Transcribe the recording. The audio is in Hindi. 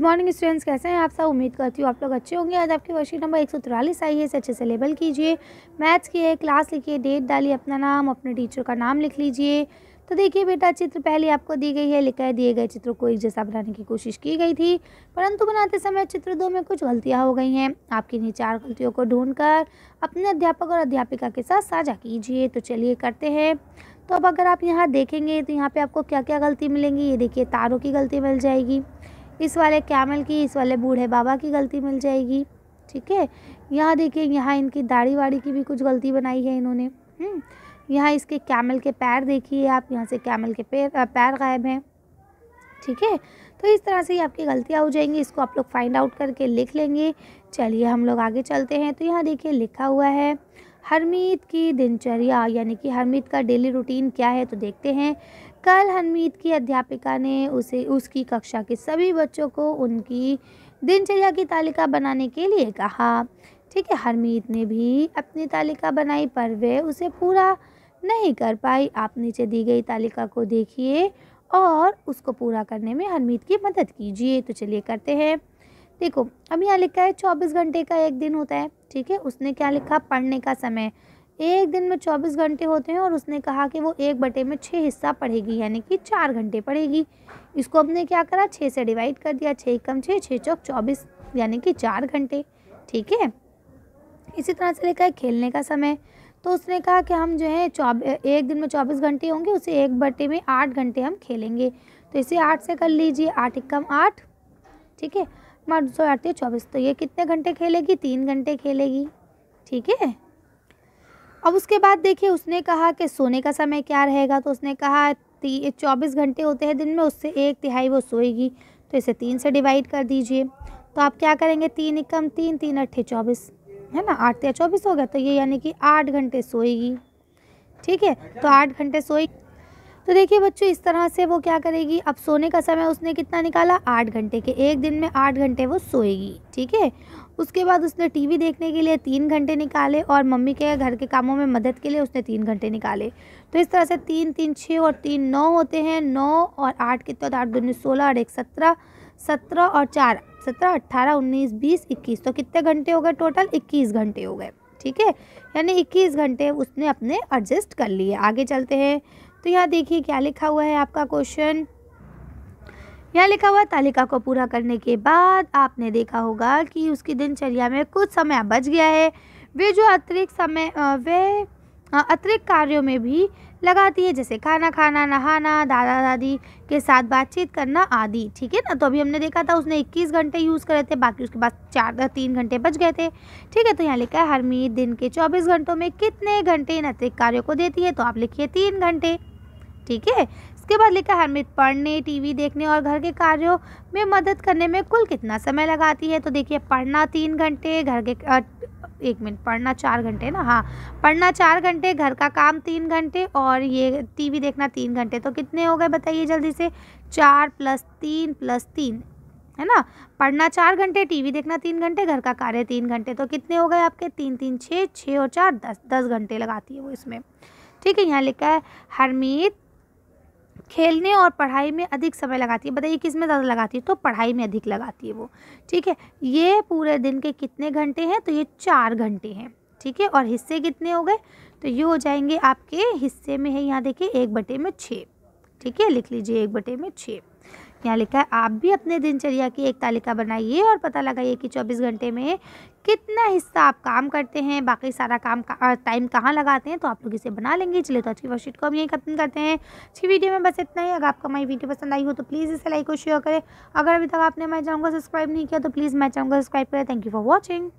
गुड मॉर्निंग स्टूडेंट्स कैसे हैं आप सब उम्मीद करती हूँ आप लोग अच्छे होंगे आज आपकी वर्कशीट नंबर एक सौ तिरालीस आई है इसे अच्छे से लेबल कीजिए मैथ्स की है क्लास लिखिए डेट डालिए अपना नाम अपने टीचर का नाम लिख लीजिए तो देखिए बेटा चित्र पहले आपको दी गई है लिखा है दिए गए चित्र को एक जैसा बनाने की कोशिश की गई थी परंतु बनाते समय चित्र दो में कुछ गलतियाँ हो गई हैं आपकी इन्हीं चार गलतियों को कर अपने अध्यापक और अध्यापिका के साथ साझा कीजिए तो चलिए करते हैं तो अब अगर आप यहाँ देखेंगे तो यहाँ पर आपको क्या क्या गलती मिलेंगी ये देखिए तारों की गलती मिल जाएगी इस वाले कैमल की इस वाले बूढ़े बाबा की गलती मिल जाएगी ठीक है यहाँ देखिए यहाँ इनकी दाढ़ी वाड़ी की भी कुछ गलती बनाई है इन्होंने हम्म, यहाँ इसके कैमल के पैर देखिए आप यहाँ से कैमल के पैर पैर गायब हैं ठीक है तो इस तरह से ही आपकी गलतियाँ हो जाएंगी इसको आप लोग फाइंड आउट करके लिख लेंगे चलिए हम लोग आगे चलते हैं तो यहाँ देखिए लिखा हुआ है हरमीत की दिनचर्या यानी कि हरमीत का डेली रूटीन क्या है तो देखते हैं कल हनमीत की अध्यापिका ने उसे उसकी कक्षा के सभी बच्चों को उनकी दिनचर्या की तालिका बनाने के लिए कहा ठीक है हरमीत ने भी अपनी तालिका बनाई पर वे उसे पूरा नहीं कर पाई आप नीचे दी गई तालिका को देखिए और उसको पूरा करने में हरमीत की मदद कीजिए तो चलिए करते हैं देखो अब यहाँ लिखा है चौबीस घंटे का एक दिन होता है ठीक है उसने क्या लिखा पढ़ने का समय एक दिन में चौबीस घंटे होते हैं और उसने कहा कि वो एक बटे में छः हिस्सा पढ़ेगी यानी कि चार घंटे पढ़ेगी इसको हमने क्या करा छः से डिवाइड कर दिया छः कम छः छः चौक चौबीस यानी कि चार घंटे ठीक है इसी तरह से लेकर खेलने का समय तो उसने कहा कि हम जो है एक दिन में चौबीस घंटे होंगे उसे एक बटे में आठ घंटे हम खेलेंगे तो इसे आठ से कर लीजिए आठ इक्कम आठ ठीक है मार दो सौ आठ चौबीस तो ये कितने घंटे खेलेगी तीन घंटे खेलेगी ठीक है अब उसके बाद देखिए उसने कहा कि सोने का समय क्या रहेगा तो उसने कहा चौबीस घंटे होते हैं दिन में उससे एक तिहाई वो सोएगी तो इसे तीन से डिवाइड कर दीजिए तो आप क्या करेंगे तीन इक्कम तीन तीन अट्ठे चौबीस है ना आठ या चौबीस हो गया तो ये यानी कि आठ घंटे सोएगी ठीक है तो आठ घंटे सोएगी तो देखिए बच्चों इस तरह से वो क्या करेगी अब सोने का समय उसने कितना निकाला आठ घंटे के एक दिन में आठ घंटे वो सोएगी ठीक है उसके बाद उसने टीवी देखने के लिए तीन घंटे निकाले और मम्मी के घर के कामों में मदद के लिए उसने तीन घंटे निकाले तो इस तरह से तीन तीन छः और तीन नौ होते हैं नौ और आठ कितने होते आठ दूनी सोलह और एक सत्रह सत्रह और चार सत्रह अट्ठारह उन्नीस बीस इक्कीस तो कितने घंटे हो गए टोटल इक्कीस घंटे हो गए ठीक है यानी इक्कीस घंटे उसने अपने एडजस्ट कर लिए आगे चलते हैं तो यहाँ देखिए क्या लिखा हुआ है आपका क्वेश्चन यहाँ लिखा हुआ तालिका को पूरा करने के बाद आपने देखा होगा कि उसकी दिनचर्या में कुछ समय बच गया है वे जो अतिरिक्त समय वे अतिरिक्त कार्यों में भी लगाती है जैसे खाना खाना नहाना दादा दादी के साथ बातचीत करना आदि ठीक है ना तो अभी हमने देखा था उसने 21 घंटे यूज़ करे थे बाकी उसके पास चार तीन घंटे बच गए थे ठीक है तो यहाँ लिखा है हरमी दिन के 24 घंटों में कितने घंटे इन अतिरिक्त कार्यों को देती है तो आप लिखिए तीन घंटे ठीक है इसके बाद लिखा है हरमित पढ़ने टीवी देखने और घर के कार्यों में मदद करने में कुल कितना समय लगाती है तो देखिए पढ़ना तीन घंटे घर के आ, एक मिनट पढ़ना चार घंटे ना हाँ पढ़ना चार घंटे घर का काम तीन घंटे और ये टीवी देखना तीन घंटे तो कितने हो गए बताइए जल्दी से चार प्लस तीन प्लस तीन है ना पढ़ना चार घंटे टीवी देखना तीन घंटे घर का कार्य तीन घंटे तो कितने हो गए आपके तीन तीन छः छः और चार दस दस घंटे लगाती है वो इसमें ठीक है यहाँ लिखा है हरमीत खेलने और पढ़ाई में अधिक समय लगाती है बताइए किस में ज़्यादा लगाती है तो पढ़ाई में अधिक लगाती है वो ठीक है ये पूरे दिन के कितने घंटे हैं तो ये चार घंटे हैं ठीक है और हिस्से कितने हो गए तो ये हो जाएंगे आपके हिस्से में है यहाँ देखिए एक बटे में छः ठीक है लिख लीजिए एक बटे में छः यहाँ लिखा है आप भी अपने दिनचर्या की एक तालिका बनाइए और पता लगाइए कि 24 घंटे में कितना हिस्सा आप काम करते हैं बाकी सारा काम का, टाइम कहाँ लगाते हैं तो आप लोग इसे बना लेंगे चलिए तो आज की वर्कशीट को हम यही खत्म करते हैं अच्छी वीडियो में बस इतना ही अगर आपको हमारी वीडियो पसंद आई हो तो प्लीज़ इसे लाइक और शेयर करें अगर अभी तक आपने मैं चैनल को सब्सक्राइब नहीं किया तो प्लीज़ मैं चैनल को सब्सक्राइब करें थैंक यू फॉर वॉचिंग